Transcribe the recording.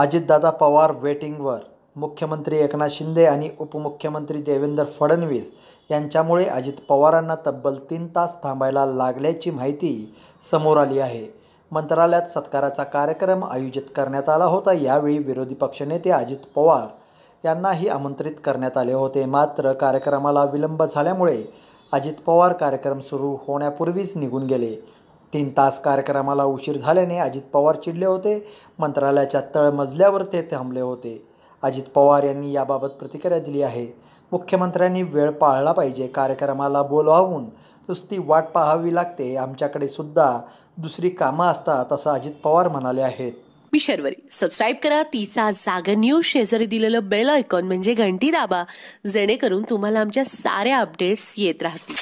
अजितदादा पवार वेटिंगवर मुख्यमंत्री एकनाथ शिंदे आणि उपमुख्यमंत्री देवेंद्र फडणवीस यांच्यामुळे अजित पवारांना तब्बल तीन तास थांबायला लागल्याची माहिती समोर आली आहे मंत्रालयात सत्काराचा कार्यक्रम आयोजित करण्यात आला होता यावेळी विरोधी पक्षनेते अजित पवार यांनाही आमंत्रित करण्यात आले होते मात्र कार्यक्रमाला विलंब झाल्यामुळे अजित पवार कार्यक्रम सुरू होण्यापूर्वीच निघून गेले तीन तास कार्यक्रमाला उशीर झाल्याने अजित पवार चिडले होते मंत्रालयाच्या तळमजल्यावर ते थांबले होते अजित पवार यांनी याबाबत प्रतिक्रिया दिली आहे मुख्यमंत्र्यांनी वेळ पाळला पाहिजे कार्यक्रमाला बोलवावून नुसती वाट पाहावी लागते आमच्याकडे सुद्धा दुसरी कामं असतात असं अजित पवार म्हणाले आहेत मी शर्वरी सबस्क्राईब करा तिचा जागा न्यूज शेजारी दिलेलं बेल आयकॉन म्हणजे घंटी दाबा जेणेकरून तुम्हाला आमच्या साऱ्या अपडेट्स येत राहतील